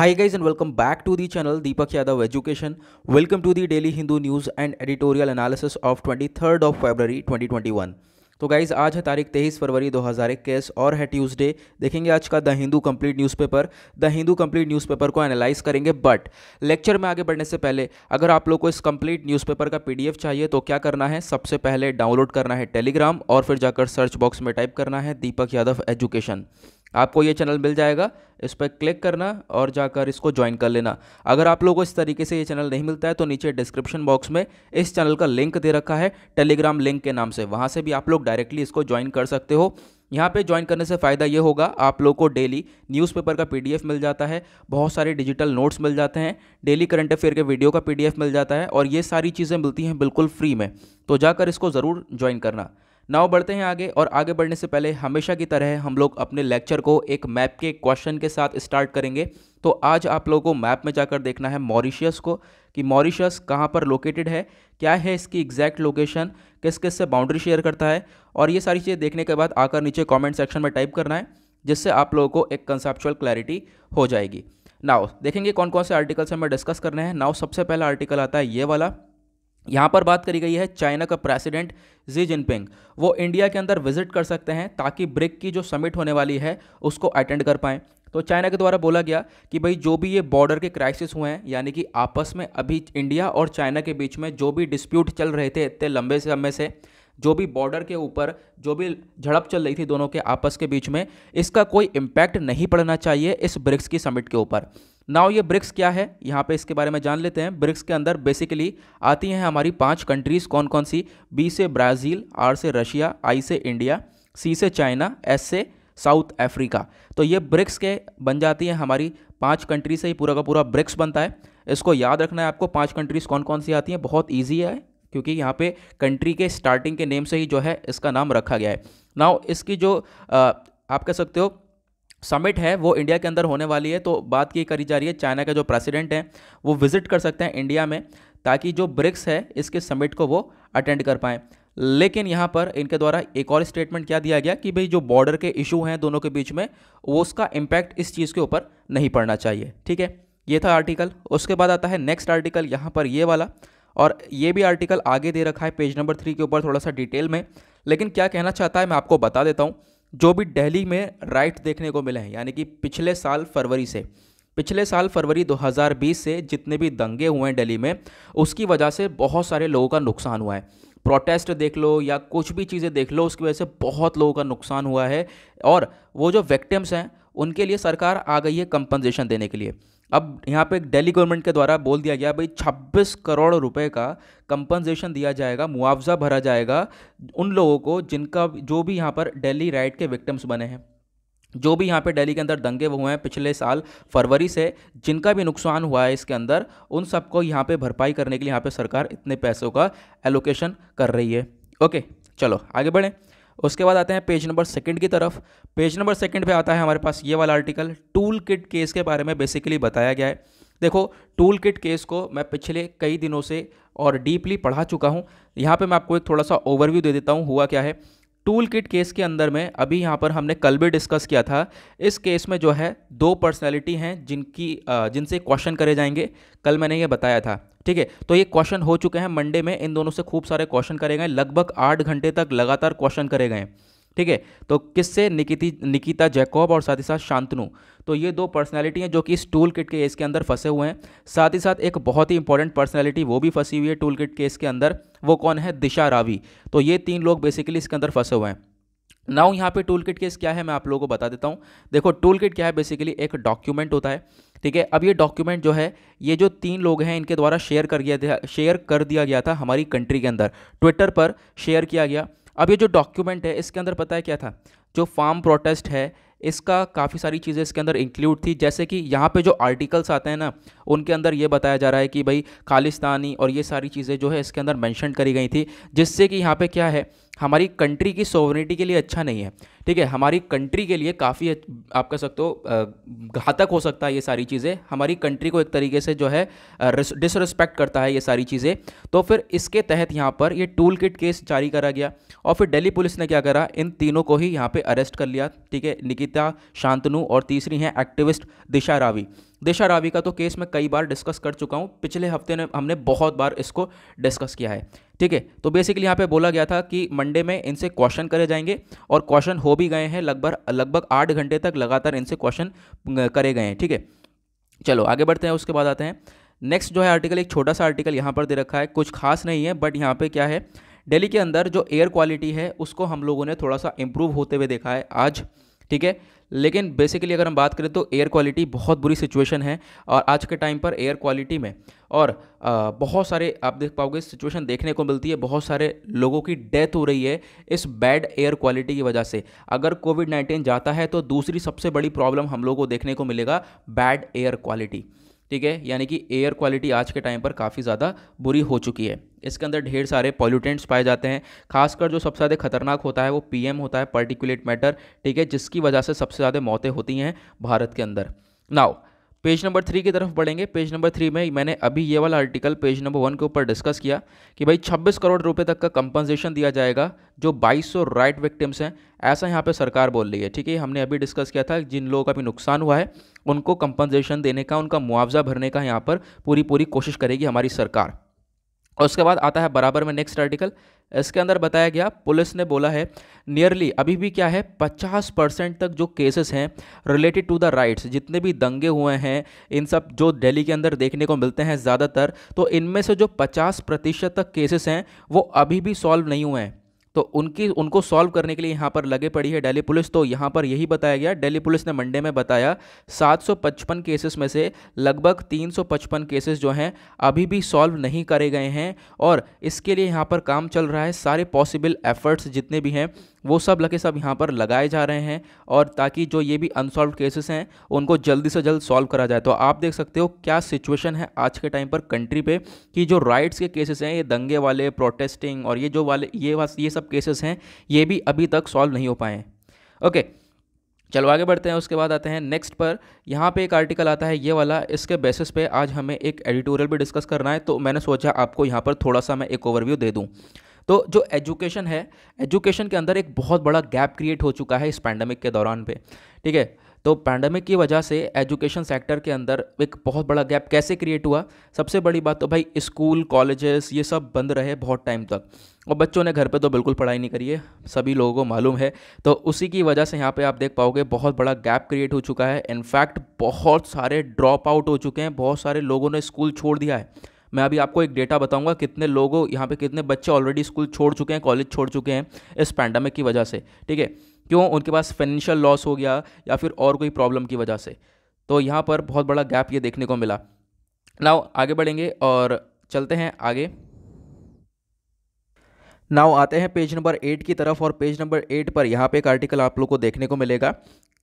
High guys and welcome back to the channel Deepak Yadav education welcome to the daily Hindu news and editorial analysis of twenty third of February twenty twenty one तो guys आज है तारीख तेईस फरवरी दो हज़ार इक्कीस और है ट्यूसडे देखेंगे आज का the Hindu complete newspaper the Hindu complete newspaper को एनालाइज करेंगे बट लेक्चर में आगे बढ़ने से पहले अगर आप लोग को इस कंप्लीट न्यूज़पेपर का पीडीएफ चाहिए तो क्या करना है सबसे पहले डाउनलोड करना है टेलीग्राम और फिर जाकर सर्च बॉक्स में टाइप करना है दीपक यादव एजुकेशन आपको ये चैनल मिल जाएगा इस पर क्लिक करना और जाकर इसको ज्वाइन कर लेना अगर आप लोगों को इस तरीके से ये चैनल नहीं मिलता है तो नीचे डिस्क्रिप्शन बॉक्स में इस चैनल का लिंक दे रखा है टेलीग्राम लिंक के नाम से वहाँ से भी आप लोग डायरेक्टली इसको ज्वाइन कर सकते हो यहाँ पे ज्वाइन करने से फ़ायदा ये होगा आप लोग को डेली न्यूज़पेपर का पीडीएफ मिल जाता है बहुत सारे डिजिटल नोट्स मिल जाते हैं डेली करंट अफेयर के वीडियो का पीडीएफ मिल जाता है और ये सारी चीज़ें मिलती हैं बिल्कुल फ्री में तो जाकर इसको ज़रूर ज्वाइन करना नाव बढ़ते हैं आगे और आगे बढ़ने से पहले हमेशा की तरह हम लोग अपने लेक्चर को एक मैप के क्वेश्चन के साथ स्टार्ट करेंगे तो आज आप लोगों को मैप में जाकर देखना है मॉरिशियस को कि मॉरिशियस कहाँ पर लोकेटेड है क्या है इसकी एग्जैक्ट लोकेशन किस किस से बाउंड्री शेयर करता है और ये सारी चीज़ें देखने के बाद आकर नीचे कॉमेंट सेक्शन में टाइप करना है जिससे आप लोगों को एक कंसेप्चुअल क्लैरिटी हो जाएगी नाउ देखेंगे कौन कौन से आर्टिकल्स हमें डिस्कस करने हैं नाउ सबसे पहला आर्टिकल आता है ये वाला यहाँ पर बात करी गई है चाइना का प्रेसिडेंट जी जिनपिंग वो इंडिया के अंदर विजिट कर सकते हैं ताकि ब्रिक की जो समिट होने वाली है उसको अटेंड कर पाएँ तो चाइना के द्वारा बोला गया कि भाई जो भी ये बॉर्डर के क्राइसिस हुए हैं यानी कि आपस में अभी इंडिया और चाइना के बीच में जो भी डिस्प्यूट चल रहे थे इतने लंबे समय से जो भी बॉर्डर के ऊपर जो भी झड़प चल रही थी दोनों के आपस के बीच में इसका कोई इम्पैक्ट नहीं पड़ना चाहिए इस ब्रिक्स की समिट के ऊपर नाउ ये ब्रिक्स क्या है यहाँ पे इसके बारे में जान लेते हैं ब्रिक्स के अंदर बेसिकली आती हैं हमारी पांच कंट्रीज़ कौन कौन सी बी से ब्राज़ील आर से रशिया आई से इंडिया सी से चाइना एस से साउथ अफ्रीका तो ये ब्रिक्स के बन जाती हैं हमारी पांच कंट्री से ही पूरा का पूरा ब्रिक्स बनता है इसको याद रखना है आपको पाँच कंट्रीज़ कौन कौन सी आती हैं बहुत ईजी है क्योंकि यहाँ पे कंट्री के स्टार्टिंग के नेम से ही जो है इसका नाम रखा गया है नाउ इसकी जो आ, आप कह सकते हो समिट है वो इंडिया के अंदर होने वाली है तो बात की करी जा रही है चाइना के जो प्रेसिडेंट हैं वो विजिट कर सकते हैं इंडिया में ताकि जो ब्रिक्स है इसके समिट को वो अटेंड कर पाएँ लेकिन यहाँ पर इनके द्वारा एक और स्टेटमेंट क्या दिया गया कि भाई जो बॉर्डर के इशू हैं दोनों के बीच में वो उसका इम्पैक्ट इस चीज़ के ऊपर नहीं पड़ना चाहिए ठीक है ये था आर्टिकल उसके बाद आता है नेक्स्ट आर्टिकल यहाँ पर ये वाला और ये भी आर्टिकल आगे दे रखा है पेज नंबर थ्री के ऊपर थोड़ा सा डिटेल में लेकिन क्या कहना चाहता है मैं आपको बता देता हूँ जो भी दिल्ली में राइट देखने को मिले हैं यानी कि पिछले साल फरवरी से पिछले साल फरवरी 2020 से जितने भी दंगे हुए हैं दिल्ली में उसकी वजह से बहुत सारे लोगों का नुकसान हुआ है प्रोटेस्ट देख लो या कुछ भी चीज़ें देख लो उसकी वजह से बहुत लोगों का नुकसान हुआ है और वो जो विक्टिम्स हैं उनके लिए सरकार आ गई है कंपनसेशन देने के लिए अब यहाँ पे दिल्ली गवर्नमेंट के द्वारा बोल दिया गया भाई 26 करोड़ रुपए का कंपनसेशन दिया जाएगा मुआवजा भरा जाएगा उन लोगों को जिनका जो भी यहाँ पर दिल्ली राइट के विक्टिम्स बने हैं जो भी यहाँ पे दिल्ली के अंदर दंगे हुए हैं पिछले साल फरवरी से जिनका भी नुकसान हुआ है इसके अंदर उन सबको यहाँ पे भरपाई करने के लिए यहाँ पे सरकार इतने पैसों का एलोकेशन कर रही है ओके चलो आगे बढ़ें उसके बाद आते हैं पेज नंबर सेकंड की तरफ पेज नंबर सेकंड पे आता है हमारे पास ये वाला आर्टिकल टूल किट केस के बारे में बेसिकली बताया गया है देखो टूल किट केस को मैं पिछले कई दिनों से और डीपली पढ़ा चुका हूँ यहाँ पे मैं आपको एक थोड़ा सा ओवरव्यू दे देता हूँ हुआ क्या है टूल किट केस के अंदर में अभी यहाँ पर हमने कल भी डिस्कस किया था इस केस में जो है दो पर्सनैलिटी हैं जिनकी जिनसे क्वेश्चन करे जाएंगे कल मैंने ये बताया था ठीक है तो ये क्वेश्चन हो चुके हैं मंडे में इन दोनों से खूब सारे क्वेश्चन करे गए लगभग आठ घंटे तक लगातार क्वेश्चन करे गए ठीक है तो किससे निकिती निकिता जैकॉब और साथ ही साथ शांतनु तो ये दो पर्सनैलिटी हैं जो कि इस टूल किट केस के अंदर फंसे हुए हैं साथ ही साथ एक बहुत ही इंपॉर्टेंट पर्सनैलिटी वो भी फंसी हुई है टूल किट केस के अंदर वो कौन है दिशा रावी तो ये तीन लोग बेसिकली इसके अंदर फंसे हुए हैं नाउ यहाँ पे टूल किट केस क्या है मैं आप लोगों को बता देता हूँ देखो टूल किट क्या है बेसिकली एक डॉक्यूमेंट होता है ठीक है अब ये डॉक्यूमेंट जो है ये जो तीन लोग हैं इनके द्वारा शेयर कर गया शेयर कर दिया गया था हमारी कंट्री के अंदर ट्विटर पर शेयर किया गया अब ये जो डॉक्यूमेंट है इसके अंदर पता है क्या था जो फार्म प्रोटेस्ट है इसका काफ़ी सारी चीज़ें इसके अंदर इंक्लूड थी जैसे कि यहाँ पे जो आर्टिकल्स आते हैं ना उनके अंदर ये बताया जा रहा है कि भाई खालिस्तानी और ये सारी चीज़ें जो है इसके अंदर मेंशन करी गई थी जिससे कि यहाँ पे क्या है हमारी कंट्री की सोवरेनिटी के लिए अच्छा नहीं है ठीक है हमारी कंट्री के लिए काफ़ी आप कह सकते हो घातक हो सकता है ये सारी चीज़ें हमारी कंट्री को एक तरीके से जो है डिसरिस्पेक्ट करता है ये सारी चीज़ें तो फिर इसके तहत यहाँ पर ये टूल किट केस जारी करा गया और फिर दिल्ली पुलिस ने क्या करा इन तीनों को ही यहाँ पर अरेस्ट कर लिया ठीक है निकिता शांतनु और तीसरी हैं एक्टिविस्ट दिशा रावी दिशा रावी का तो केस मैं कई बार डिस्कस कर चुका हूँ पिछले हफ्ते ने हमने बहुत बार इसको डिस्कस किया है ठीक है तो बेसिकली यहाँ पे बोला गया था कि मंडे में इनसे क्वेश्चन करे जाएंगे और क्वेश्चन हो भी गए हैं लगभग लगभग आठ घंटे तक लगातार इनसे क्वेश्चन करे गए हैं ठीक है चलो आगे बढ़ते हैं उसके बाद आते हैं नेक्स्ट जो है आर्टिकल एक छोटा सा आर्टिकल यहाँ पर दे रखा है कुछ खास नहीं है बट यहाँ पर क्या है डेली के अंदर जो एयर क्वालिटी है उसको हम लोगों ने थोड़ा सा इम्प्रूव होते हुए देखा है आज ठीक है लेकिन बेसिकली अगर हम बात करें तो एयर क्वालिटी बहुत बुरी सिचुएशन है और आज के टाइम पर एयर क्वालिटी में और बहुत सारे आप देख पाओगे सिचुएशन देखने को मिलती है बहुत सारे लोगों की डेथ हो रही है इस बैड एयर क्वालिटी की वजह से अगर कोविड नाइन्टीन जाता है तो दूसरी सबसे बड़ी प्रॉब्लम हम लोगों को देखने को मिलेगा बैड एयर क्वालिटी ठीक है यानी कि एयर क्वालिटी आज के टाइम पर काफ़ी ज़्यादा बुरी हो चुकी है इसके अंदर ढेर सारे पॉल्यूटेंट्स पाए जाते हैं खासकर जो सबसे ज़्यादा खतरनाक होता है वो पीएम होता है पर्टिकुलेट मैटर ठीक है जिसकी वजह से सबसे ज़्यादा मौतें होती हैं भारत के अंदर नाव पेज नंबर थ्री की तरफ बढ़ेंगे पेज नंबर थ्री में मैंने अभी ये वाला आर्टिकल पेज नंबर वन के ऊपर डिस्कस किया कि भाई 26 करोड़ रुपए तक का कंपनसेशन दिया जाएगा जो 2200 राइट विक्टिम्स हैं ऐसा यहाँ पे सरकार बोल रही है ठीक है हमने अभी डिस्कस किया था जिन लोगों का भी नुकसान हुआ है उनको कंपनसेशन देने का उनका मुआवजा भरने का यहाँ पर पूरी पूरी कोशिश करेगी हमारी सरकार और उसके बाद आता है बराबर में नेक्स्ट आर्टिकल इसके अंदर बताया गया पुलिस ने बोला है नियरली अभी भी क्या है 50 परसेंट तक जो केसेस हैं रिलेटेड टू द राइट्स जितने भी दंगे हुए हैं इन सब जो दिल्ली के अंदर देखने को मिलते हैं ज़्यादातर तो इनमें से जो 50 प्रतिशत तक केसेस हैं वो अभी भी सॉल्व नहीं हुए हैं तो उनकी उनको सॉल्व करने के लिए यहाँ पर लगे पड़ी है दिल्ली पुलिस तो यहाँ पर यही बताया गया दिल्ली पुलिस ने मंडे में बताया 755 केसेस में से लगभग 355 केसेस जो हैं अभी भी सॉल्व नहीं करे गए हैं और इसके लिए यहाँ पर काम चल रहा है सारे पॉसिबल एफर्ट्स जितने भी हैं वो सब लगे सब यहाँ पर लगाए जा रहे हैं और ताकि जो ये भी अनसॉल्व केसेस हैं उनको जल्दी से जल्द सॉल्व करा जाए तो आप देख सकते हो क्या सिचुएशन है आज के टाइम पर कंट्री पे कि जो राइट्स के केसेस हैं ये दंगे वाले प्रोटेस्टिंग और ये जो वाले ये ये सब केसेस हैं ये भी अभी तक सॉल्व नहीं हो पाए ओके चलो आगे बढ़ते हैं उसके बाद आते हैं नेक्स्ट पर यहाँ पे एक आर्टिकल आता है ये वाला इसके बेसिस पे आज हमें एक एडिटोरियल भी डिस्कस करना है तो मैंने सोचा आपको यहाँ पर थोड़ा सा मैं एक ओवरव्यू दे दूँ तो जो एजुकेशन है एजुकेशन के अंदर एक बहुत बड़ा गैप क्रिएट हो चुका है इस पैंडमिक के दौरान पे ठीक है तो पैंडमिक की वजह से एजुकेशन सेक्टर के अंदर एक बहुत बड़ा गैप कैसे क्रिएट हुआ सबसे बड़ी बात तो भाई स्कूल कॉलेजेस ये सब बंद रहे बहुत टाइम तक और बच्चों ने घर पे तो बिल्कुल पढ़ाई नहीं करी है सभी लोगों को मालूम है तो उसी की वजह से यहाँ पे आप देख पाओगे बहुत बड़ा गैप क्रिएट हो चुका है इनफैक्ट बहुत सारे ड्रॉप आउट हो चुके हैं बहुत सारे लोगों ने स्कूल छोड़ दिया है मैं अभी आपको एक डेटा बताऊंगा कितने लोगों यहाँ पे कितने बच्चे ऑलरेडी स्कूल छोड़ चुके हैं कॉलेज छोड़ चुके हैं इस पैंडमिक की वजह से ठीक है क्यों उनके पास फाइनेंशियल लॉस हो गया या फिर और कोई प्रॉब्लम की वजह से तो यहाँ पर बहुत बड़ा गैप ये देखने को मिला नाव आगे बढ़ेंगे और चलते हैं आगे नाव आते हैं पेज नंबर एट की तरफ और पेज नंबर एट पर यहाँ पे एक आर्टिकल आप लोग को देखने को मिलेगा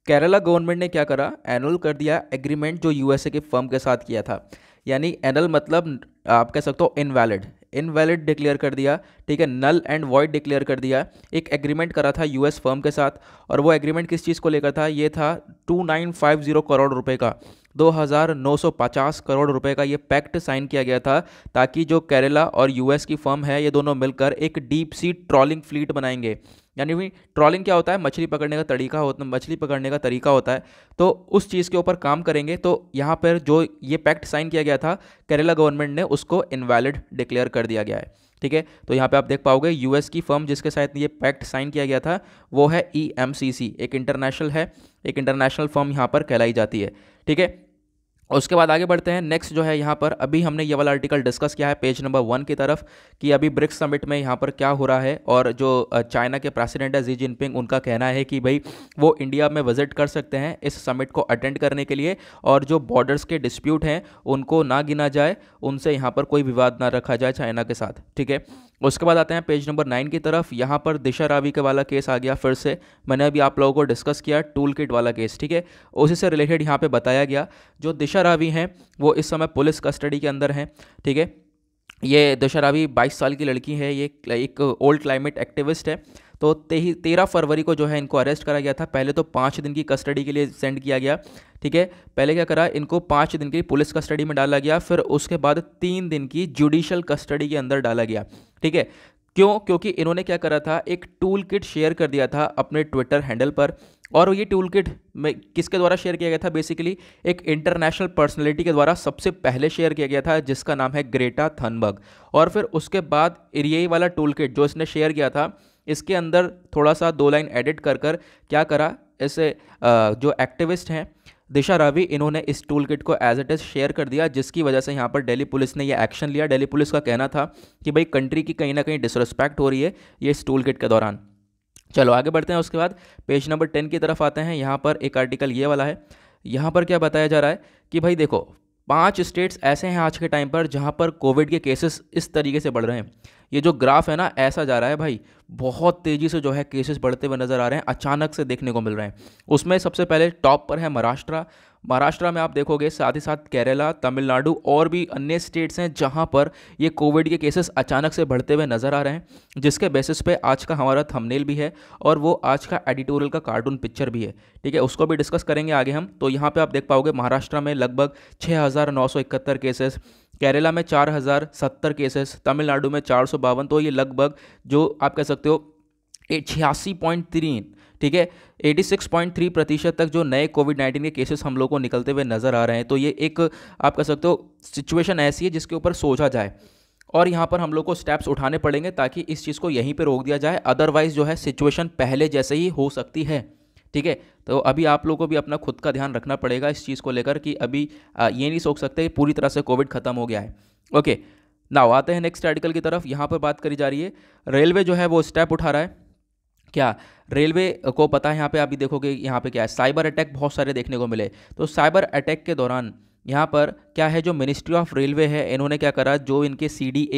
केरला गवर्नमेंट ने क्या करा एनुअल कर दिया एग्रीमेंट जो यूएसए के फर्म के साथ किया था यानी एनल मतलब आप कह सकते हो इनवैलिड इनवैलिड डिक्लेयर कर दिया ठीक है नल एंड वॉइड डिक्लेयर कर दिया एक एग्रीमेंट करा था यूएस फर्म के साथ और वो एग्रीमेंट किस चीज़ को लेकर था ये था 2950 करोड़ रुपए का 2,950 करोड़ रुपए का ये पैक्ट साइन किया गया था ताकि जो केरला और यूएस की फर्म है ये दोनों मिलकर एक डीप सी ट्रॉलिंग फ्लीट बनाएंगे यानी भी ट्रॉलिंग क्या होता है मछली पकड़ने का तरीका होता है मछली पकड़ने का तरीका होता है तो उस चीज़ के ऊपर काम करेंगे तो यहाँ पर जो ये पैक्ट साइन किया गया था केरला गवर्नमेंट ने उसको इनवैलिड डिक्लेयर कर दिया गया है ठीक है तो यहाँ पे आप देख पाओगे यूएस की फर्म जिसके साथ ये पैक्ट साइन किया गया था वो है ई e एक इंटरनेशनल है एक इंटरनेशनल फर्म यहाँ पर कहलाई जाती है ठीक है और उसके बाद आगे बढ़ते हैं नेक्स्ट जो है यहाँ पर अभी हमने ये वाला आर्टिकल डिस्कस किया है पेज नंबर वन की तरफ कि अभी ब्रिक्स समिट में यहाँ पर क्या हो रहा है और जो चाइना के प्रेसिडेंट है जी जिनपिंग उनका कहना है कि भाई वो इंडिया में विजिट कर सकते हैं इस समिट को अटेंड करने के लिए और जो बॉर्डर्स के डिस्प्यूट हैं उनको ना गिना जाए उनसे यहाँ पर कोई विवाद ना रखा जाए चाइना के साथ ठीक है उसके बाद आते हैं पेज नंबर नाइन की तरफ यहाँ पर दिशा रावी के वाला केस आ गया फिर से मैंने अभी आप लोगों को डिस्कस किया टूल किट वाला केस ठीक है उसी से रिलेटेड यहाँ पे बताया गया जो दिशा रावी हैं वो इस समय पुलिस कस्टडी के अंदर हैं ठीक है ये दिशा रावी बाईस साल की लड़की है ये एक ओल्ड क्लाइमेट एक्टिविस्ट है तो तेरह फरवरी को जो है इनको अरेस्ट करा गया था पहले तो पाँच दिन की कस्टडी के लिए सेंड किया गया ठीक है पहले क्या करा इनको पाँच दिन की पुलिस कस्टडी में डाला गया फिर उसके बाद तीन दिन की जुडिशल कस्टडी के अंदर डाला गया ठीक है क्यों क्योंकि इन्होंने क्या करा था एक टूल किट शेयर कर दिया था अपने ट्विटर हैंडल पर और ये टूल किट में किसके द्वारा शेयर किया गया था बेसिकली एक इंटरनेशनल पर्सनैलिटी के द्वारा सबसे पहले शेयर किया गया था जिसका नाम है ग्रेटा थनबर्ग और फिर उसके बाद ये वाला टूल किट जो इसने शेयर किया था इसके अंदर थोड़ा सा दो लाइन एडिट कर कर क्या करा ऐसे जो एक्टिविस्ट हैं दिशा रावी इन्होंने इस टूल किट को एज इट इज़ शेयर कर दिया जिसकी वजह से यहाँ पर दिल्ली पुलिस ने ये एक्शन लिया दिल्ली पुलिस का कहना था कि भाई कंट्री की कहीं ना कहीं डिसरिस्पेक्ट हो रही है ये इस टूल किट के दौरान चलो आगे बढ़ते हैं उसके बाद पेज नंबर टेन की तरफ आते हैं यहाँ पर एक आर्टिकल ये वाला है यहाँ पर क्या बताया जा रहा है कि भाई देखो पांच स्टेट्स ऐसे हैं आज के टाइम पर जहां पर कोविड के केसेस इस तरीके से बढ़ रहे हैं ये जो ग्राफ है ना ऐसा जा रहा है भाई बहुत तेज़ी से जो है केसेस बढ़ते हुए नज़र आ रहे हैं अचानक से देखने को मिल रहे हैं उसमें सबसे पहले टॉप पर है महाराष्ट्र महाराष्ट्र में आप देखोगे साथ ही साथ केरला तमिलनाडु और भी अन्य स्टेट्स हैं जहाँ पर ये कोविड के केसेस अचानक से बढ़ते हुए नज़र आ रहे हैं जिसके बेसिस पे आज का हमारा थंबनेल भी है और वो आज का एडिटोरियल का कार्टून पिक्चर भी है ठीक है उसको भी डिस्कस करेंगे आगे हम तो यहाँ पर आप देख पाओगे महाराष्ट्र में लगभग छः केसेस केरला में चार हज़ार सत्तर केसेस तमिलनाडु में चार सौ बावन तो ये लगभग जो आप कह सकते हो छियासी पॉइंट तीन ठीक है 86.3 प्रतिशत तक जो नए कोविड 19 के केसेस हम लोग को निकलते हुए नज़र आ रहे हैं तो ये एक आप कह सकते हो सिचुएशन ऐसी है जिसके ऊपर सोचा जाए और यहाँ पर हम लोग को स्टेप्स उठाने पड़ेंगे ताकि इस चीज़ को यहीं पर रोक दिया जाए अदरवाइज़ जो है सिचुएशन पहले जैसे ही हो सकती है ठीक है तो अभी आप लोगों को भी अपना खुद का ध्यान रखना पड़ेगा इस चीज़ को लेकर कि अभी ये नहीं सोच सकते कि पूरी तरह से कोविड ख़त्म हो गया है ओके नाउ आते हैं नेक्स्ट आर्टिकल की तरफ यहाँ पर बात करी जा रही है रेलवे जो है वो स्टेप उठा रहा है क्या रेलवे को पता है यहाँ पे अभी देखोगे यहाँ पे क्या है साइबर अटैक बहुत सारे देखने को मिले तो साइबर अटैक के दौरान यहाँ पर क्या है जो मिनिस्ट्री ऑफ रेलवे है इन्होंने क्या करा जो इनके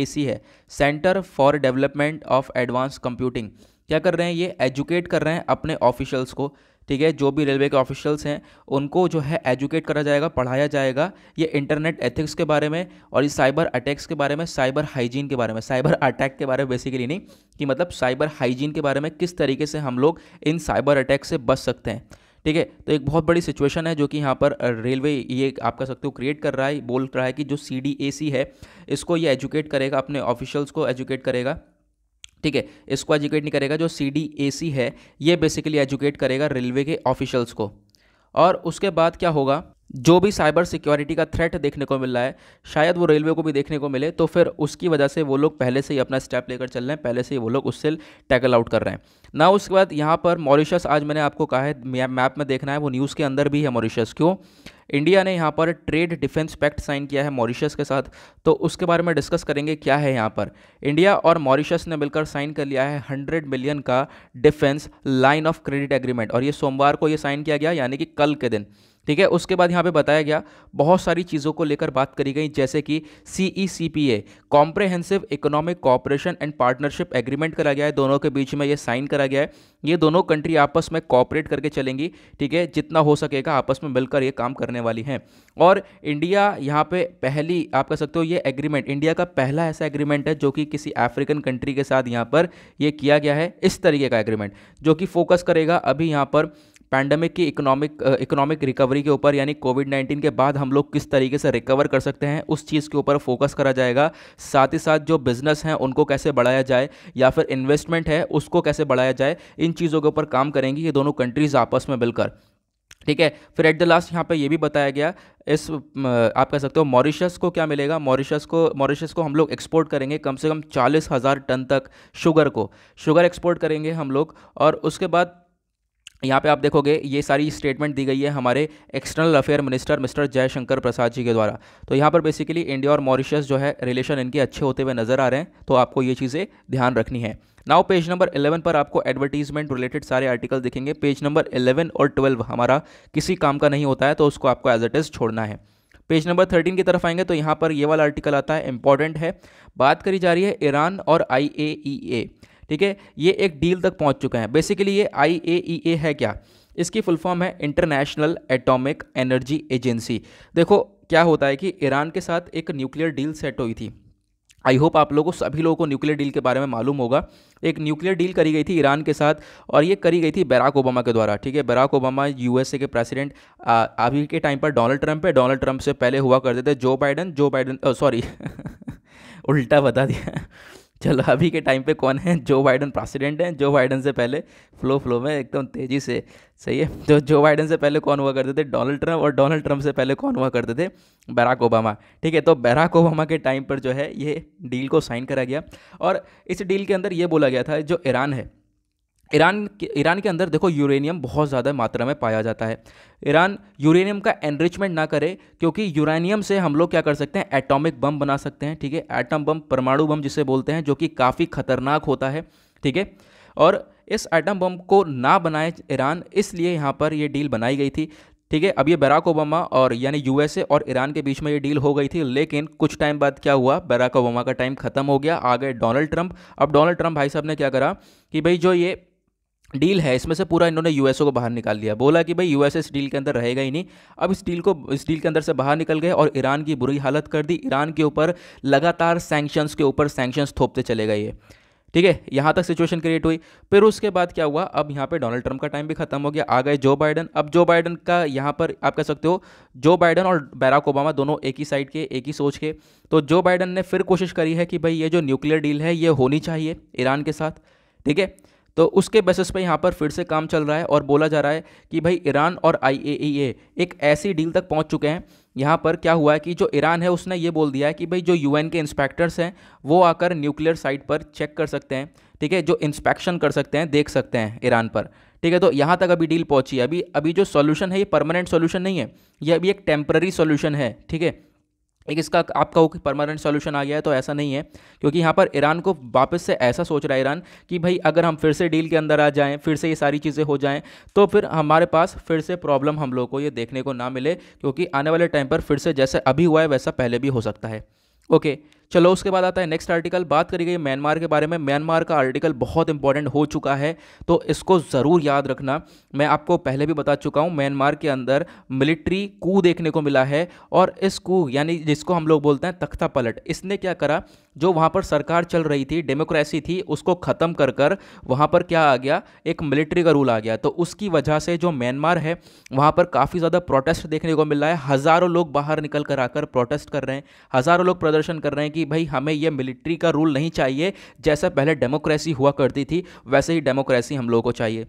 सी है centre for development of advance computing क्या कर रहे हैं ये एजुकेट कर रहे हैं अपने ऑफिशल्स को ठीक है जो भी रेलवे के ऑफिशियल्स हैं उनको जो है एजुकेट करा जाएगा पढ़ाया जाएगा ये इंटरनेट एथिक्स के बारे में और ये साइबर अटैक्स के बारे में साइबर हाइजीन के बारे में साइबर अटैक के बारे में बेसिकली नहीं कि मतलब साइबर हाइजीन के बारे में किस तरीके से हम लोग इन साइबर अटैक से बच सकते हैं ठीक है तो एक बहुत बड़ी सिचुएशन है जो कि यहाँ पर रेलवे ये आप कह सकते हो क्रिएट कर रहा है बोल रहा है कि जो सी है इसको ये एजुकेट करेगा अपने ऑफिशियल्स को एजुकेट करेगा ठीक है इसको एजुकेट नहीं करेगा जो सी डी ए सी है ये बेसिकली एजुकेट करेगा रेलवे के ऑफिशल्स को और उसके बाद क्या होगा जो भी साइबर सिक्योरिटी का थ्रेट देखने को मिल रहा है शायद वो रेलवे को भी देखने को मिले तो फिर उसकी वजह से वो लोग पहले से ही अपना स्टेप लेकर चल रहे हैं पहले से ही वो लोग उससे टैकल आउट कर रहे हैं ना उसके बाद यहाँ पर मॉरिशस आज मैंने आपको कहा है मैप में देखना है वो न्यूज़ के अंदर भी है मॉरिशस क्यों इंडिया ने यहाँ पर ट्रेड डिफेंस पैक्ट साइन किया है मॉरिशस के साथ तो उसके बारे में डिस्कस करेंगे क्या है यहाँ पर इंडिया और मॉरिशस ने मिलकर साइन कर लिया है हंड्रेड मिलियन का defence line of credit agreement और ये सोमवार को ये साइन किया गया यानी कि कल के दिन ठीक है उसके बाद यहाँ पे बताया गया बहुत सारी चीज़ों को लेकर बात करी गई जैसे कि C E C P A comprehensive economic cooperation and partnership agreement करा गया है दोनों के बीच में ये साइन करा गया है ये दोनों कंट्री आपस में कॉपरेट करके चलेंगी ठीक है जितना हो सकेगा आपस में मिलकर ये काम करने वाली हैं और इंडिया यहाँ पे पहली आप कह सकते हो ये एग्रीमेंट इंडिया का पहला ऐसा एग्रीमेंट है जो कि किसी अफ्रीकन कंट्री के साथ यहाँ पर ये किया गया है इस तरीके का एग्रीमेंट जो कि फोकस करेगा अभी यहाँ पर पैंडमिक की इकोनॉमिक इकोनॉमिक रिकवरी के ऊपर यानी कोविड नाइन्टीन के बाद हम लोग किस तरीके से रिकवर कर सकते हैं उस चीज़ के ऊपर फोकस करा जाएगा साथ ही साथ जो बिज़नेस हैं उनको कैसे बढ़ाया जाए या फिर इन्वेस्टमेंट है उसको कैसे बढ़ाया जाए इन चीज़ों के ऊपर काम करेंगी ये दोनों कंट्रीज़ आपस में मिलकर ठीक है फिर एट द लास्ट यहाँ पे ये भी बताया गया इस आप कह सकते हो मॉरिशस को क्या मिलेगा मॉरिशस को मॉरिशस को हम लोग एक्सपोर्ट करेंगे कम से कम चालीस हज़ार टन तक शुगर को शुगर एक्सपोर्ट करेंगे हम लोग और उसके बाद यहाँ पे आप देखोगे ये सारी स्टेटमेंट दी गई है हमारे external affair minister mister Jaishankar Prasad ji के द्वारा तो यहाँ पर बेसिकली इंडिया और मॉरिशस जो है रिलेशन इनके अच्छे होते हुए नज़र आ रहे हैं तो आपको ये चीज़ें ध्यान रखनी है नाउ पेज नंबर 11 पर आपको एडवर्टीजमेंट रिलेटेड सारे आर्टिकल दिखेंगे पेज नंबर इलेवन और ट्वेल्व हमारा किसी काम का नहीं होता है तो उसको आपको एज इट इज़ छोड़ना है पेज नंबर थर्टीन की तरफ आएंगे तो यहाँ पर ये वाला आर्टिकल आता है इंपॉर्टेंट है बात करी जा रही है ईरान और आई ठीक है ये एक डील तक पहुंच चुका है बेसिकली ये आई ए ई ए है क्या इसकी फुल फॉर्म है इंटरनेशनल एटॉमिक एनर्जी एजेंसी देखो क्या होता है कि ईरान के साथ एक न्यूक्लियर डील सेट हुई थी आई होप आप लोगों को सभी लोगों को न्यूक्लियर डील के बारे में मालूम होगा एक न्यूक्लियर डील करी गई थी ईरान के साथ और ये करी गई थी बैराक ओबामा के द्वारा ठीक है बैराक ओबामा यूएसए के प्रेसिडेंट अभी के टाइम पर डोनाल्ड ट्रंप है डोनाल्ड ट्रंप से पहले हुआ करते थे जो बाइडन जो बाइडन सॉरी उल्टा बता दिया चलो अभी के टाइम पे कौन है जो बाइडन प्रेसिडेंट हैं जो बाइडन से पहले फ्लो फ्लो में एकदम तेज़ी से सही है तो जो बाइडन से पहले कौन हुआ करते थे डोनाल्ड ट्रंप और डोनाल्ड ट्रंप से पहले कौन हुआ करते थे बराक ओबामा ठीक है तो बराक ओबामा के टाइम पर जो है ये डील को साइन करा गया और इस डील के अंदर ये बोला गया था जो ईरान है ईरान ईरान के अंदर देखो यूरेनियम बहुत ज़्यादा मात्रा में पाया जाता है ईरान यूरेनियम का एनरिचमेंट ना करे क्योंकि यूरेनियम से हम लोग क्या कर सकते हैं एटॉमिक बम बना सकते हैं ठीक है एटम बम परमाणु बम जिसे बोलते हैं जो कि काफ़ी खतरनाक होता है ठीक है और इस एटम बम को ना बनाए ईरान इसलिए यहाँ पर ये डील बनाई गई थी ठीक है अब ये बराक ओबामा और यानी यूएसए और ईरान के बीच में ये डील हो गई थी लेकिन कुछ टाइम बाद क्या हुआ बराक ओबामा का टाइम खत्म हो गया आ गए डोनाल्ड ट्रंप अब डोनाल्ड ट्रंप भाई साहब ने क्या करा कि भाई जो ये डील है इसमें से पूरा इन्होंने यूएसओ को बाहर निकाल दिया बोला कि भाई यूएसए इस डील के अंदर रहेगा ही नहीं अब इस डील को इस डील के अंदर से बाहर निकल गए और ईरान की बुरी हालत कर दी ईरान के ऊपर लगातार सैंक्शंस के ऊपर सैंक्शंस थोपते चले गए ये ठीक है यहाँ तक सिचुएशन क्रिएट हुई फिर उसके बाद क्या हुआ अब यहाँ पे डोनाल्ड ट्रंप का टाइम भी खत्म हो गया आ गए जो बाइडन अब जो बाइडन का यहाँ पर आप कह सकते हो जो बाइडन और बैराक ओबामा दोनों एक ही साइड के एक ही सोच के तो जो बाइडन ने फिर कोशिश करी है कि भाई ये जो न्यूक्लियर डील है ये होनी चाहिए ईरान के साथ ठीक है तो उसके बेसिस पे यहाँ पर फिर से काम चल रहा है और बोला जा रहा है कि भाई ईरान और आई e एक ऐसी डील तक पहुँच चुके हैं यहाँ पर क्या हुआ है कि जो ईरान है उसने ये बोल दिया है कि भाई जो यूएन के इंस्पेक्टर्स हैं वो आकर न्यूक्लियर साइट पर चेक कर सकते हैं ठीक है जो इंस्पेक्शन कर सकते हैं देख सकते हैं ईरान पर ठीक है तो यहाँ तक अभी डील पहुँची है अभी अभी जो सॉल्यूशन है ये परमानेंट सॉल्यूशन नहीं है ये अभी एक टेम्प्ररी सॉल्यूशन है ठीक है एक इसका आपका कि परमानेंट सॉल्यूशन आ गया है तो ऐसा नहीं है क्योंकि यहाँ पर ईरान को वापस से ऐसा सोच रहा है ईरान कि भाई अगर हम फिर से डील के अंदर आ जाएं फिर से ये सारी चीज़ें हो जाएं तो फिर हमारे पास फिर से प्रॉब्लम हम लोग को ये देखने को ना मिले क्योंकि आने वाले टाइम पर फिर से जैसे अभी हुआ है वैसा पहले भी हो सकता है ओके okay. चलो उसके बाद आता है नेक्स्ट आर्टिकल बात करी गई म्यांमार के बारे में म्यांमार का आर्टिकल बहुत इंपॉर्टेंट हो चुका है तो इसको ज़रूर याद रखना मैं आपको पहले भी बता चुका हूँ म्यांमार के अंदर मिलिट्री कू देखने को मिला है और इस कू यानी जिसको हम लोग बोलते हैं तख्ता पलट इसने क्या करा जो वहाँ पर सरकार चल रही थी डेमोक्रेसी थी उसको ख़त्म कर कर वहाँ पर क्या आ गया एक मिलिट्री का रूल आ गया तो उसकी वजह से जो म्यांमार है वहाँ पर काफ़ी ज़्यादा प्रोटेस्ट देखने को मिल रहा है हज़ारों लोग बाहर निकल कर आकर प्रोटेस्ट कर रहे हैं हज़ारों लोग प्रदर्शन कर रहे हैं कि कि भाई हमें ये मिलिट्री का रूल नहीं चाहिए जैसा पहले डेमोक्रेसी हुआ करती थी वैसे ही डेमोक्रेसी हम लोगों को चाहिए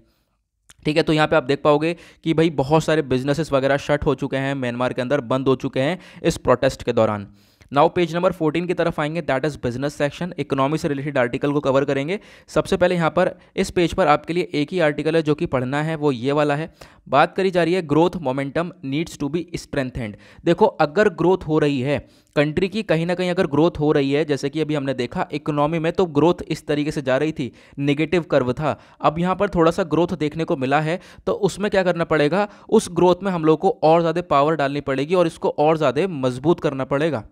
ठीक है तो यहाँ पे आप देख पाओगे कि भाई बहुत सारे बिजनेसेस वगैरह शट हो चुके हैं म्यांमार के अंदर बंद हो चुके हैं इस प्रोटेस्ट के दौरान नाउ पेज नंबर फोर्टीन की तरफ आएंगे that is business section economy से रिलेटेड आर्टिकल को कवर करेंगे सबसे पहले यहाँ पर इस पेज पर आपके लिए एक ही आर्टिकल है जो कि पढ़ना है वो ये वाला है बात करी जा रही है growth momentum needs to be strengthened देखो अगर ग्रोथ हो रही है कंट्री की कहीं ना कहीं अगर ग्रोथ हो रही है जैसे कि अभी हमने देखा इकोनॉमी में तो ग्रोथ इस तरीके से जा रही थी निगेटिव कर्व था अब यहाँ पर थोड़ा सा ग्रोथ देखने को मिला है तो उसमें क्या करना पड़ेगा उस ग्रोथ में हम लोग को और ज़्यादा पावर डालनी पड़ेगी और इसको और ज़्यादा मजबूत करना पड़ेगा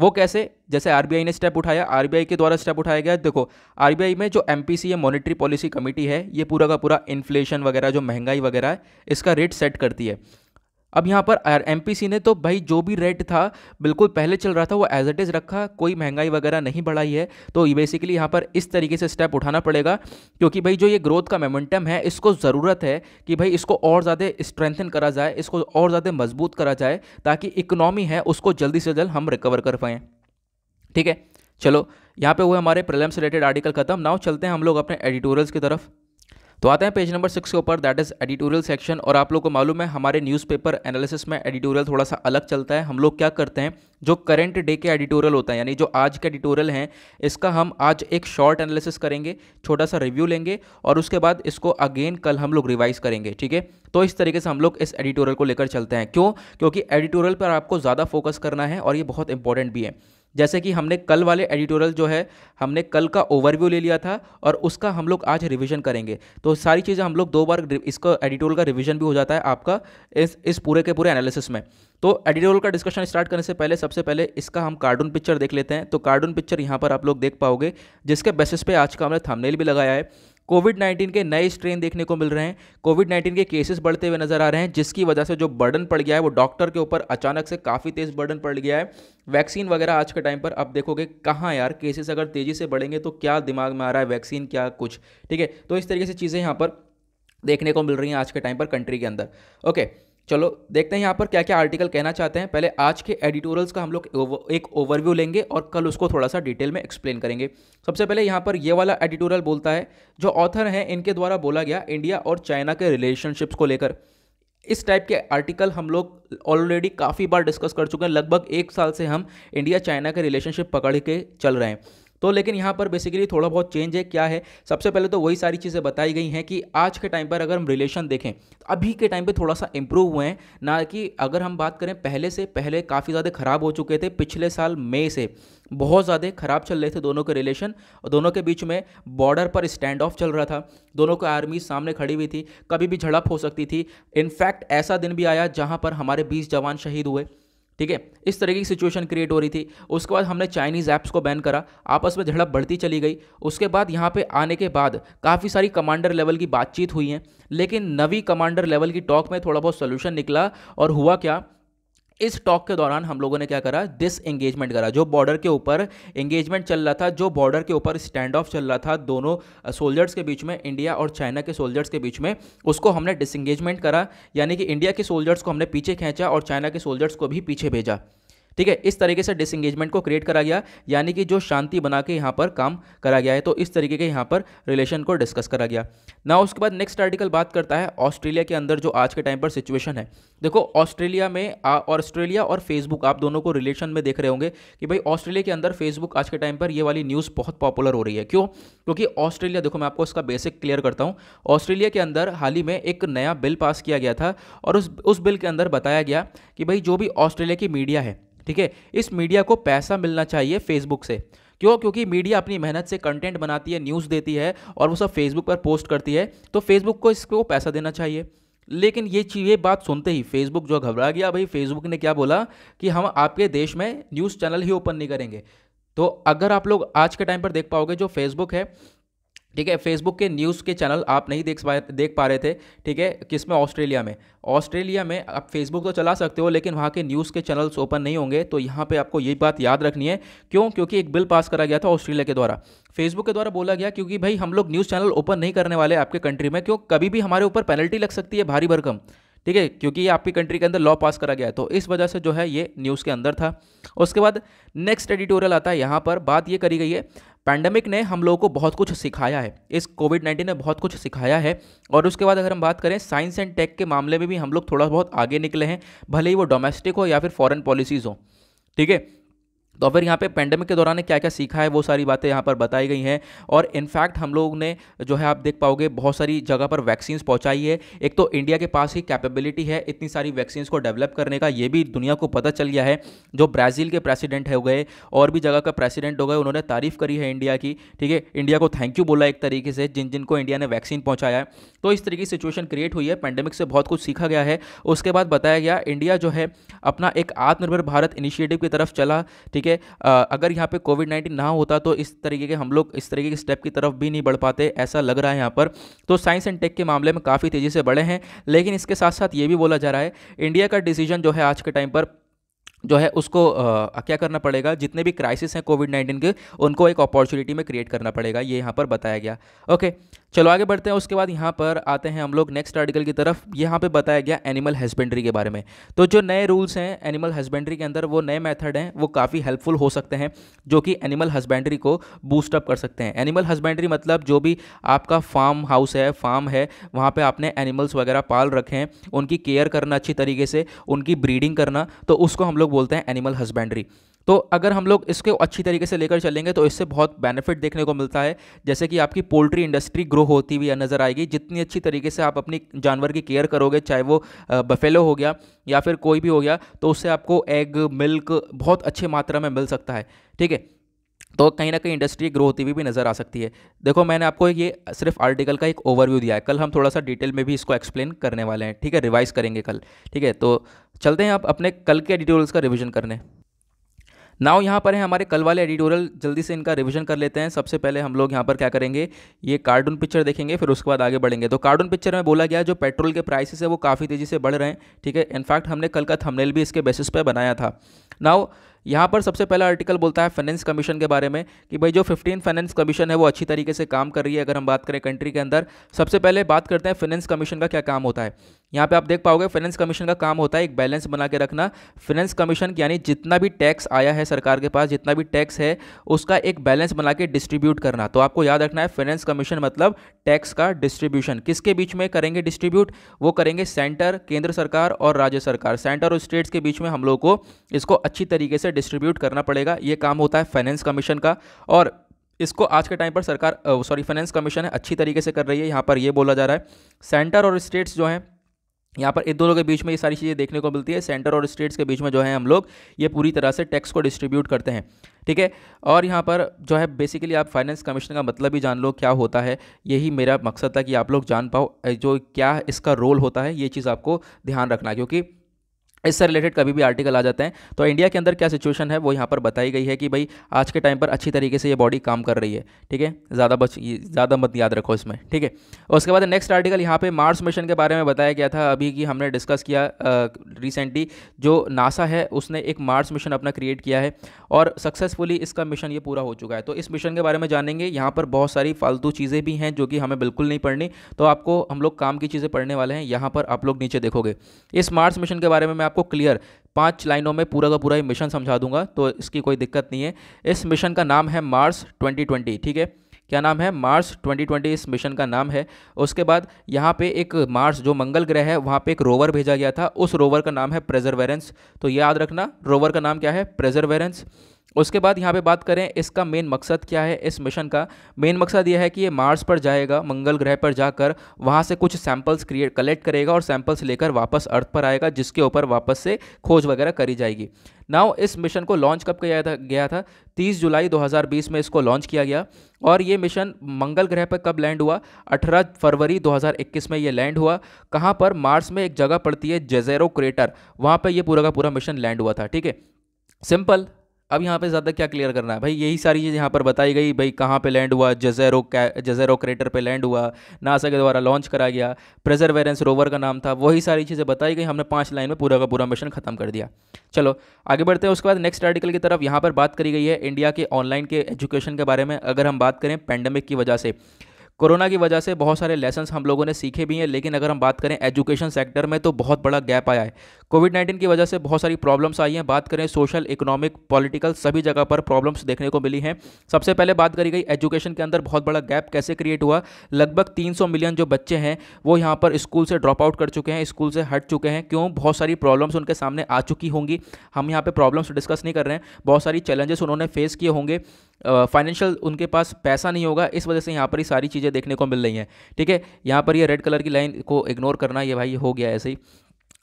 वो कैसे जैसे आरबीआई ने स्टेप उठाया आरबीआई के द्वारा स्टेप उठाया गया देखो आरबीआई में जो M P monetary policy committee है ये पूरा का पूरा इन्फ्लेशन वगैरह जो महंगाई वगैरह है इसका रेट सेट करती है अब यहाँ पर एम ने तो भाई जो भी रेट था बिल्कुल पहले चल रहा था वो एज इट इज़ रखा कोई महंगाई वगैरह नहीं बढ़ाई है तो बेसिकली यहाँ पर इस तरीके से स्टेप उठाना पड़ेगा क्योंकि भाई जो ये ग्रोथ का मोमेंटम है इसको ज़रूरत है कि भाई इसको और ज़्यादा स्ट्रेंथन करा जाए इसको और ज़्यादा मजबूत करा जाए ताकि इकोनॉमी है उसको जल्दी से जल्द हम रिकवर कर पाएँ ठीक है चलो यहाँ पे हुए हमारे प्रलम्स रिलेटेड आर्टिकल खत्म नाउ चलते हैं हम लोग अपने एडिटोरियल्स की तरफ तो आते हैं पेज नंबर सिक्स के ऊपर दैट इज़ एडिटोरियल सेक्शन और आप लोग को मालूम है हमारे न्यूज़पेपर एनालिसिस में एडिटोरियल थोड़ा सा अलग चलता है हम लोग क्या करते हैं जो करंट डे के एडिटोरियल होता है यानी जो आज के एडिटोरियल हैं इसका हम आज एक शॉर्ट एनालिसिस करेंगे छोटा सा रिव्यू लेंगे और उसके बाद इसको अगेन कल हम लोग रिवाइज करेंगे ठीक है तो इस तरीके से हम लोग इस एडिटोरियल को लेकर चलते हैं क्यों क्योंकि एडिटोरियल पर आपको ज़्यादा फोकस करना है और ये बहुत इंपॉर्टेंट भी है जैसे कि हमने कल वाले एडिटोरियल जो है हमने कल का ओवरव्यू ले लिया था और उसका हम लोग आज रिविजन करेंगे तो सारी चीज़ें हम लोग दो बार इसका एडिटोरियल का रिविजन भी हो जाता है आपका इस इस पूरे के पूरे एनालिसिस में तो एडिटोरियल का डिस्कशन स्टार्ट करने से पहले सबसे पहले इसका हम कार्टून पिक्चर देख लेते हैं तो कार्टून पिक्चर यहाँ पर आप लोग देख पाओगे जिसके बेसिस पे आज का हमने थंबनेल भी लगाया है कोविड 19 के नए स्ट्रेन देखने को मिल रहे हैं कोविड 19 के केसेस बढ़ते हुए नजर आ रहे हैं जिसकी वजह से जो बर्डन पड़ गया है वो डॉक्टर के ऊपर अचानक से काफ़ी तेज़ बर्डन पड़ गया है वैक्सीन वगैरह आज के टाइम पर आप देखोगे कहाँ यार केसेस अगर तेज़ी से बढ़ेंगे तो क्या दिमाग में आ रहा है वैक्सीन क्या कुछ ठीक है तो इस तरीके से चीज़ें यहाँ पर देखने को मिल रही हैं आज के टाइम पर कंट्री के अंदर ओके okay. चलो देखते हैं यहाँ पर क्या क्या आर्टिकल कहना चाहते हैं पहले आज के एडिटोरियल्स का हम लोग एक ओवरव्यू लेंगे और कल उसको थोड़ा सा डिटेल में एक्सप्लेन करेंगे सबसे पहले यहाँ पर ये वाला एडिटोरियल बोलता है जो ऑथर हैं इनके द्वारा बोला गया इंडिया और चाइना के रिलेशनशिप्स को लेकर इस टाइप के आर्टिकल हम लोग ऑलरेडी काफ़ी बार डिस्कस कर चुके हैं लगभग एक साल से हम इंडिया चाइना के रिलेशनशिप पकड़ के चल रहे हैं तो लेकिन यहाँ पर बेसिकली थोड़ा बहुत चेंज है क्या है सबसे पहले तो वही सारी चीज़ें बताई गई हैं कि आज के टाइम पर अगर हम रिलेशन देखें तो अभी के टाइम पर थोड़ा सा इम्प्रूव हुए हैं ना कि अगर हम बात करें पहले से पहले काफ़ी ज़्यादा ख़राब हो चुके थे पिछले साल मई से बहुत ज़्यादा ख़राब चल रहे थे दोनों के रिलेशन और दोनों के बीच में बॉर्डर पर स्टैंड ऑफ चल रहा था दोनों की आर्मी सामने खड़ी हुई थी कभी भी झड़प हो सकती थी इनफैक्ट ऐसा दिन भी आया जहाँ पर हमारे बीस जवान शहीद हुए ठीक है इस तरीके की सिचुएशन क्रिएट हो रही थी उसके बाद हमने चाइनीज़ ऐप्स को बैन करा आपस में झड़प बढ़ती चली गई उसके बाद यहाँ पे आने के बाद काफ़ी सारी कमांडर लेवल की बातचीत हुई है लेकिन नवी कमांडर लेवल की टॉक में थोड़ा बहुत सोल्यूशन निकला और हुआ क्या इस टॉक के दौरान हम लोगों ने क्या करा दिस एंगेजमेंट करा जो बॉर्डर के ऊपर एंगेजमेंट चल रहा था जो बॉर्डर के ऊपर स्टैंड ऑफ चल रहा था दोनों सोल्जर्स के बीच में इंडिया और चाइना के सोल्जर्स के बीच में उसको हमने डिसंगेजमेंट करा यानी कि इंडिया के सोल्जर्स को हमने पीछे खींचा और चाइना के सोल्जर्स को भी पीछे भेजा ठीक है इस तरीके से डिसंगेजमेंट को क्रिएट करा गया यानी कि जो शांति बना के यहाँ पर काम करा गया है तो इस तरीके के यहाँ पर रिलेशन को डिस्कस करा गया ना उसके बाद नेक्स्ट आर्टिकल बात करता है ऑस्ट्रेलिया के अंदर जो आज के टाइम पर सिचुएशन है देखो ऑस्ट्रेलिया में ऑस्ट्रेलिया और फेसबुक आप दोनों को रिलेशन में देख रहे होंगे कि भाई ऑस्ट्रेलिया के अंदर फेसबुक आज के टाइम पर ये वाली न्यूज़ बहुत पॉपुलर हो रही है क्यों क्योंकि ऑस्ट्रेलिया देखो मैं आपको इसका बेसिक क्लियर करता हूँ ऑस्ट्रेलिया के अंदर हाल ही में एक नया बिल पास किया गया था और उस उस बिल के अंदर बताया गया कि भाई जो भी ऑस्ट्रेलिया की मीडिया है ठीक है इस मीडिया को पैसा मिलना चाहिए फेसबुक से क्यों क्योंकि मीडिया अपनी मेहनत से कंटेंट बनाती है न्यूज़ देती है और वो सब फेसबुक पर पोस्ट करती है तो फेसबुक को इसको पैसा देना चाहिए लेकिन ये चीज़ ये बात सुनते ही फेसबुक जो घबरा गया भाई फेसबुक ने क्या बोला कि हम आपके देश में न्यूज़ चैनल ही ओपन नहीं करेंगे तो अगर आप लोग आज के टाइम पर देख पाओगे जो फेसबुक है ठीक है फेसबुक के न्यूज़ के चैनल आप नहीं देख पा देख पा रहे थे ठीक है किस में ऑस्ट्रेलिया में ऑस्ट्रेलिया में आप फेसबुक तो चला सकते हो लेकिन वहाँ के न्यूज़ के चैनल्स ओपन नहीं होंगे तो यहाँ पे आपको ये बात याद रखनी है क्यों क्योंकि एक बिल पास करा गया था ऑस्ट्रेलिया के द्वारा फेसबुक के द्वारा बोला गया क्योंकि भाई हम लोग न्यूज़ चैनल ओपन नहीं करने वाले आपके कंट्री में क्यों कभी भी हमारे ऊपर पेनल्टी लग सकती है भारी भरकम ठीक है क्योंकि ये आपकी कंट्री के अंदर लॉ पास करा गया है तो इस वजह से जो है ये न्यूज़ के अंदर था उसके बाद नेक्स्ट एडिटोरियल आता है यहाँ पर बात ये करी गई है पैंडमिक ने हम लोगों को बहुत कुछ सिखाया है इस कोविड नाइन्टीन ने बहुत कुछ सिखाया है और उसके बाद अगर हम बात करें साइंस एंड टेक के मामले में भी हम लोग थोड़ा बहुत आगे निकले हैं भले ही वो डोमेस्टिक हो या फिर फॉरन पॉलिसीज़ हो ठीक है तो अगर यहाँ पे पेंडेमिक के दौरान क्या क्या सीखा है वो सारी बातें यहाँ पर बताई गई हैं और इनफैक्ट हम लोगों ने जो है आप देख पाओगे बहुत सारी जगह पर वैक्सीन्स पहुँचाई है एक तो इंडिया के पास ही कैपेबिलिटी है इतनी सारी वैक्सीन्स को डेवलप करने का ये भी दुनिया को पता चल गया है जो ब्राज़ील के प्रेसिडेंट हो गए और भी जगह का प्रेसिडेंट हो गए उन्होंने तारीफ़ करी है इंडिया की ठीक है इंडिया को थैंक यू बोला एक तरीके से जिन जिनको इंडिया ने वैक्सीन पहुँचाया है तो इस तरीके की सिचुएशन क्रिएट हुई है पेंडेमिक से बहुत कुछ सीखा गया है उसके बाद बताया गया इंडिया जो है अपना एक आत्मनिर्भर भारत इनिशिएटिव की तरफ चला ठीक है है अगर यहाँ पे कोविड नाइन्टीन ना होता तो इस तरीके के हम लोग इस तरीके के स्टेप की तरफ भी नहीं बढ़ पाते ऐसा लग रहा है यहाँ पर तो साइंस एंड टेक के मामले में काफ़ी तेज़ी से बढ़े हैं लेकिन इसके साथ साथ ये भी बोला जा रहा है इंडिया का डिसीजन जो है आज के टाइम पर जो है उसको आ, क्या करना पड़ेगा जितने भी क्राइसिस हैं कोविड नाइन्टीन के उनको एक अपॉर्चुनिटी में क्रिएट करना पड़ेगा ये यहाँ पर बताया गया ओके चलो आगे बढ़ते हैं उसके बाद यहाँ पर आते हैं हम लोग नेक्स्ट आर्टिकल की तरफ यहाँ पे बताया गया एनिमल हस्बेंड्री के बारे में तो जो नए रूल्स हैं एनिमल हस्बेंड्री के अंदर वो नए मेथड हैं वो काफ़ी हेल्पफुल हो सकते हैं जो कि एनिमल हस्बेंड्री को बूस्टअप कर सकते हैं एनिमल हस्बेंड्री मतलब जो भी आपका फार्म हाउस है फार्म है वहाँ पर आपने एनिमल्स वगैरह पाल रखे हैं उनकी केयर करना अच्छी तरीके से उनकी ब्रीडिंग करना तो उसको हम लोग बोलते हैं एनिमल हस्बेंड्री तो अगर हम लोग इसको अच्छी तरीके से लेकर चलेंगे तो इससे बहुत बेनिफिट देखने को मिलता है जैसे कि आपकी पोल्ट्री इंडस्ट्री ग्रो होती हुई नज़र आएगी जितनी अच्छी तरीके से आप अपनी जानवर की केयर करोगे चाहे वो बफेलो हो गया या फिर कोई भी हो गया तो उससे आपको एग मिल्क बहुत अच्छी मात्रा में मिल सकता है ठीक है तो कहीं ना कहीं इंडस्ट्री ग्रो होती हुई भी, भी नज़र आ सकती है देखो मैंने आपको ये सिर्फ आर्टिकल का एक ओवरव्यू दिया है कल हम थोड़ा सा डिटेल में भी इसको एक्सप्लेन करने वाले हैं ठीक है रिवाइज़ करेंगे कल ठीक है तो चलते हैं आप अपने कल के एडिटोरियल्स का रिविजन करने नाव यहाँ पर है हमारे कल वाले एडिटोरियल जल्दी से इनका रिविजन कर लेते हैं सबसे पहले हम लोग यहाँ पर क्या करेंगे ये कार्टून पिक्चर देखेंगे फिर उसके बाद आगे बढ़ेंगे तो कार्टून पिक्चर में बोला गया जो पेट्रोल के प्राइसेस है वो काफ़ी तेज़ी से बढ़ रहे हैं ठीक है इनफैक्ट हमने कल का थमनेल भी इसके बेसिस पर बनाया था नाव यहाँ पर सबसे पहला आर्टिकल बोलता है फाइनेंस कमीशन के बारे में कि भाई जो 15 फाइनेंस कमीशन है वो अच्छी तरीके से काम कर रही है अगर हम बात करें कंट्री के अंदर सबसे पहले बात करते हैं फाइनेंस कमीशन का क्या काम होता है यहाँ पे आप देख पाओगे फाइनेंस कमीशन का काम होता है एक बैलेंस बना के रखना फाइनेंस कमीशन यानी जितना भी टैक्स आया है सरकार के पास जितना भी टैक्स है उसका एक बैलेंस बना के डिस्ट्रीब्यूट करना तो आपको याद रखना है फाइनेंस कमीशन मतलब टैक्स का डिस्ट्रीब्यूशन किसके बीच में करेंगे डिस्ट्रीब्यूट वो करेंगे सेंटर केंद्र सरकार और राज्य सरकार सेंटर और स्टेट्स के बीच में हम लोग को इसको अच्छी तरीके से डिस्ट्रीब्यूट करना पड़ेगा ये काम होता है फाइनेंस कमीशन का और इसको आज के टाइम पर सरकार सॉरी फाइनेंस कमीशन है अच्छी तरीके से कर रही है यहाँ पर ये बोला जा रहा है सेंटर और स्टेट्स जो हैं यहाँ पर इन दोनों के बीच में ये सारी चीज़ें देखने को मिलती है सेंटर और स्टेट्स के बीच में जो है हम लोग ये पूरी तरह से टैक्स को डिस्ट्रीब्यूट करते हैं ठीक है और यहाँ पर जो है बेसिकली आप फाइनेंस कमीशन का मतलब ही जान लो क्या होता है यही मेरा मकसद था कि आप लोग जान पाओ जो क्या इसका रोल होता है ये चीज़ आपको ध्यान रखना क्योंकि इससे रिलेटेड कभी भी आर्टिकल आ जाते हैं तो इंडिया के अंदर क्या सिचुएशन है वो यहाँ पर बताई गई है कि भाई आज के टाइम पर अच्छी तरीके से ये बॉडी काम कर रही है ठीक है ज़्यादा बच ज़्यादा मत याद रखो इसमें ठीक है उसके बाद नेक्स्ट आर्टिकल यहाँ पे मार्स मिशन के बारे में बताया गया था अभी कि हमने डिस्कस किया रिसेंटली जो नासा है उसने एक मार्स मिशन अपना क्रिएट किया है और सक्सेसफुली इसका मिशन ये पूरा हो चुका है तो इस मिशन के बारे में जानेंगे यहाँ पर बहुत सारी फालतू चीज़ें भी हैं जो कि हमें बिल्कुल नहीं पढ़नी तो आपको हम लोग काम की चीज़ें पढ़ने वाले हैं यहाँ पर आप लोग नीचे देखोगे इस मार्स मिशन के बारे में मैं आपको क्लियर पांच लाइनों में पूरा का पूरा ये मिशन समझा दूंगा तो इसकी कोई दिक्कत नहीं है इस मिशन का नाम है मार्स 2020 ठीक है क्या नाम है मार्स 2020 इस मिशन का नाम है उसके बाद यहाँ पे एक मार्स जो मंगल ग्रह है वहाँ पे एक रोवर भेजा गया था उस रोवर का नाम है प्रेजरवेरेंस तो याद रखना रोवर का नाम क्या है प्रेजरवेरेंस उसके बाद यहाँ पे बात करें इसका मेन मकसद क्या है इस मिशन का मेन मकसद यह है कि ये मार्स पर जाएगा मंगल ग्रह पर जाकर वहाँ से कुछ सैंपल्स क्रिएट कलेक्ट करेगा और सैंपल्स लेकर वापस अर्थ पर आएगा जिसके ऊपर वापस से खोज वगैरह करी जाएगी नाउ इस मिशन को लॉन्च कब किया था गया था 30 जुलाई 2020 में इसको लॉन्च किया गया और ये मिशन मंगल ग्रह पर कब लैंड हुआ 18 फरवरी 2021 में ये लैंड हुआ कहाँ पर मार्स में एक जगह पड़ती है जेजेरो क्रेटर वहाँ पर यह पूरा का पूरा मिशन लैंड हुआ था ठीक है सिंपल अब यहाँ पे ज़्यादा क्या क्लियर करना है भाई यही सारी चीज़ यहाँ पर बताई गई भाई कहाँ पे लैंड हुआ जजेरो जजेरो क्रेटर पे लैंड हुआ नासा के द्वारा लॉन्च करा गया प्रेजरवेरेंस रोवर का नाम था वही सारी चीज़ें बताई गई हमने पाँच लाइन में पूरा का पूरा मिशन खत्म कर दिया चलो आगे बढ़ते हैं उसके बाद नेक्स्ट आर्टिकल की तरफ यहाँ पर बात करी गई है इंडिया के ऑनलाइन के एजुकेशन के बारे में अगर हम बात करें पैंडमिक की वजह से कोरोना की वजह से बहुत सारे लेसन हम लोगों ने सीखे भी हैं लेकिन अगर हम बात करें एजुकेशन सेक्टर में तो बहुत बड़ा गैप आया है कोविड नाइन्टीन की वजह से बहुत सारी प्रॉब्लम्स आई हैं बात करें सोशल इकोनॉमिक पॉलिटिकल सभी जगह पर प्रॉब्लम्स देखने को मिली हैं सबसे पहले बात करी गई एजुकेशन के अंदर बहुत बड़ा गैप कैसे क्रिएट हुआ लगभग तीन मिलियन जो बच्चे हैं वो यहाँ पर स्कूल से ड्रॉप आउट कर चुके हैं स्कूल से हट चुके हैं क्यों बहुत सारी प्रॉब्लम्स उनके सामने आ चुकी होंगी हम यहाँ पर प्रॉब्लम्स डिस्कस नहीं कर रहे हैं बहुत सारी चैलेंजेस उन्होंने फेस किए होंगे फाइनेंशियल उनके पास पैसा नहीं होगा इस वजह से यहाँ पर ही सारी चीज़ें देखने को मिल रही हैं ठीक है यहाँ पर ये रेड कलर की लाइन को इग्नोर करना ये भाई हो गया ऐसे ही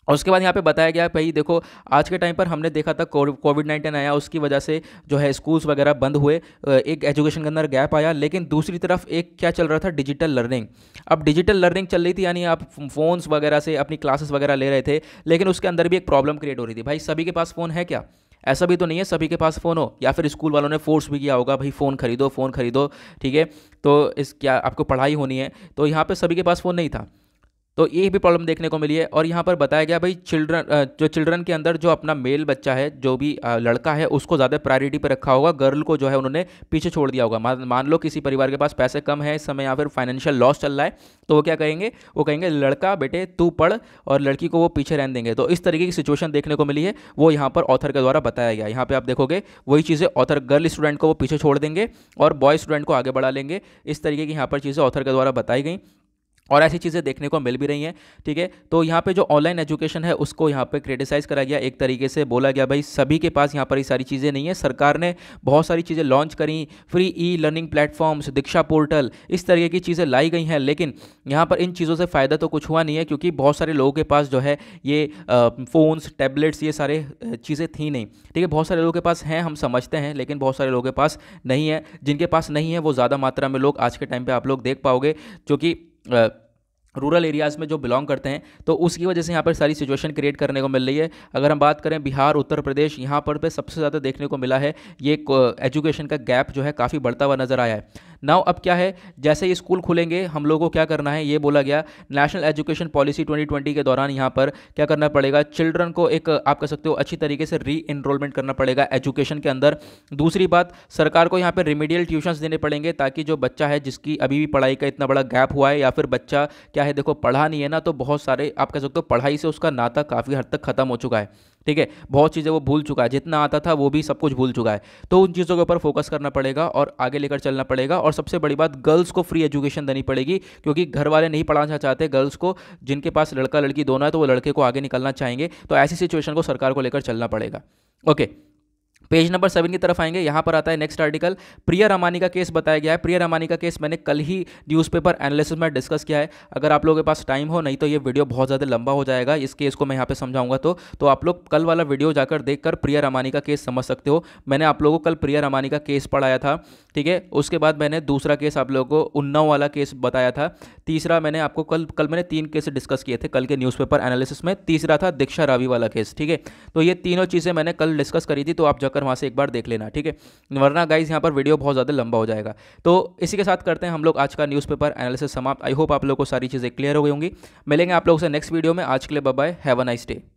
और उसके बाद यहाँ पे बताया गया भाई देखो आज के टाइम पर हमने देखा था कोविड नाइन्टीन आया उसकी वजह से जो है स्कूल्स वगैरह बंद हुए एक एजुकेशन के अंदर गैप आया लेकिन दूसरी तरफ एक क्या चल रहा था डिजिटल लर्निंग अब डिजिटल लर्निंग चल रही थी यानी आप फ़ोन्स वगैरह से अपनी क्लासेस वगैरह ले रहे थे लेकिन उसके अंदर भी एक प्रॉब्लम क्रिएट हो रही थी भाई सभी के पास फ़ोन है क्या ऐसा भी तो नहीं है सभी के पास फ़ोन हो या फिर स्कूल वालों ने फोर्स भी किया होगा भाई फ़ोन खरीदो फ़ोन खरीदो ठीक है तो इस क्या आपको पढ़ाई होनी है तो यहाँ पर सभी के पास फ़ोन नहीं था तो ये भी प्रॉब्लम देखने को मिली है और यहाँ पर बताया गया भाई चिल्ड्रन जो चिल्ड्रन के अंदर जो अपना मेल बच्चा है जो भी लड़का है उसको ज़्यादा प्रायोरिटी पर रखा होगा गर्ल को जो है उन्होंने पीछे छोड़ दिया होगा मान लो किसी परिवार के पास पैसे कम है इस समय या फिर फाइनेंशियल लॉस चल रहा है तो वो क्या कहेंगे वो कहेंगे लड़का बेटे तू पढ़ और लड़की को वो पीछे रहने देंगे तो इस तरीके की सिचुएशन देखने को मिली है वो यहाँ पर ऑथर के द्वारा बताया गया यहाँ पर आप देखोगे वही चीज़ें ऑथर गर्ल स्टूडेंट को वो पीछे छोड़ देंगे और बॉय स्टूडेंट को आगे बढ़ा लेंगे इस तरीके की यहाँ पर चीज़ें ऑथर के द्वारा बताई गई और ऐसी चीज़ें देखने को मिल भी रही हैं ठीक है तो यहाँ पे जो ऑनलाइन एजुकेशन है उसको यहाँ पे क्रिटिसाइज़ करा गया एक तरीके से बोला गया भाई सभी के पास यहाँ पर ये सारी चीज़ें नहीं है सरकार ने बहुत सारी चीज़ें लॉन्च करी free e learning platforms Diksha portal इस तरीके की चीज़ें लाई गई हैं लेकिन यहाँ पर इन चीज़ों से फ़ायदा तो कुछ हुआ नहीं है क्योंकि बहुत सारे लोगों के पास जो है ये फ़ोन्स टैबलेट्स ये सारे चीज़ें थी नहीं ठीक है बहुत सारे लोगों के पास हैं हम समझते हैं लेकिन बहुत सारे लोगों के पास नहीं है जिनके पास नहीं है वो ज़्यादा मात्रा में लोग आज के टाइम पर आप लोग देख पाओगे क्योंकि रूरल एरियाज़ में जो बिलोंग करते हैं तो उसकी वजह से यहाँ पर सारी सिचुएशन क्रिएट करने को मिल रही है अगर हम बात करें बिहार उत्तर प्रदेश यहाँ पर पे सबसे ज़्यादा देखने को मिला है ये एजुकेशन का गैप जो है काफ़ी बढ़ता हुआ नज़र आया है नाउ अब क्या है जैसे ही स्कूल खुलेंगे हम लोग को क्या करना है ये बोला गया नेशनल एजुकेशन पॉलिसी 2020 के दौरान यहाँ पर क्या करना पड़ेगा चिल्ड्रन को एक आप कह सकते हो अच्छी तरीके से री इनरोलमेंट करना पड़ेगा एजुकेशन के अंदर दूसरी बात सरकार को यहाँ पर रिमीडियल ट्यूशन्स देने पड़ेंगे ताकि जो बच्चा है जिसकी अभी भी पढ़ाई का इतना बड़ा गैप हुआ है या फिर बच्चा क्या है देखो पढ़ा नहीं है ना तो बहुत सारे आप कह सकते हो पढ़ाई से उसका नाता काफ़ी हद तक खत्म हो चुका है ठीक है बहुत चीज़ें वो भूल चुका है जितना आता था वो भी सब कुछ भूल चुका है तो उन चीज़ों के ऊपर फोकस करना पड़ेगा और आगे लेकर चलना पड़ेगा और सबसे बड़ी बात गर्ल्स को फ्री एजुकेशन देनी पड़ेगी क्योंकि घर वाले नहीं पढ़ाना चाहते गर्ल्स को जिनके पास लड़का लड़की दोनों है तो वो लड़के को आगे निकलना चाहेंगे तो ऐसी सिचुएशन को सरकार को लेकर चलना पड़ेगा ओके पेज नंबर सेवन की तरफ आएंगे यहाँ पर आता है नेक्स्ट आर्टिकल प्रिया रमानी का केस बताया गया है प्रिया रमानी का केस मैंने कल ही न्यूज़पेपर एनालिसिस में डिस्कस किया है अगर आप लोगों के पास टाइम हो नहीं तो ये वीडियो बहुत ज़्यादा लंबा हो जाएगा इस केस को मैं यहाँ पे समझाऊंगा तो तो आप लोग कल वाला वीडियो जाकर कर प्रिया रमानी का केस समझ सकते हो मैंने आप लोगों को कल प्रिया रमानी का केस पढ़ाया था ठीक है उसके बाद मैंने दूसरा केस आप लोगों को उन्नाव वाला केस बताया था तीसरा मैंने आपको कल कल मैंने तीन केस डिस्कस किए थे कल के न्यूज़पेपर एनालिसिस में तीसरा था दीक्षा रावी वाला केस ठीक है तो ये तीनों चीज़ें मैंने कल डिस्कस करी थी तो आप जाकर वहाँ से एक बार देख लेना ठीक है वरना गाइज यहाँ पर वीडियो बहुत ज़्यादा लंबा हो जाएगा तो इसी के साथ करते हैं हम लोग आज का न्यूज़पेपर एनालिसिस समाप्त आई होप आप लोग को सारी चीज़ें क्लियर हो गई होंगी मिलेंगे आप लोगों से नेक्स्ट वीडियो में आज के लिए bye have a nice day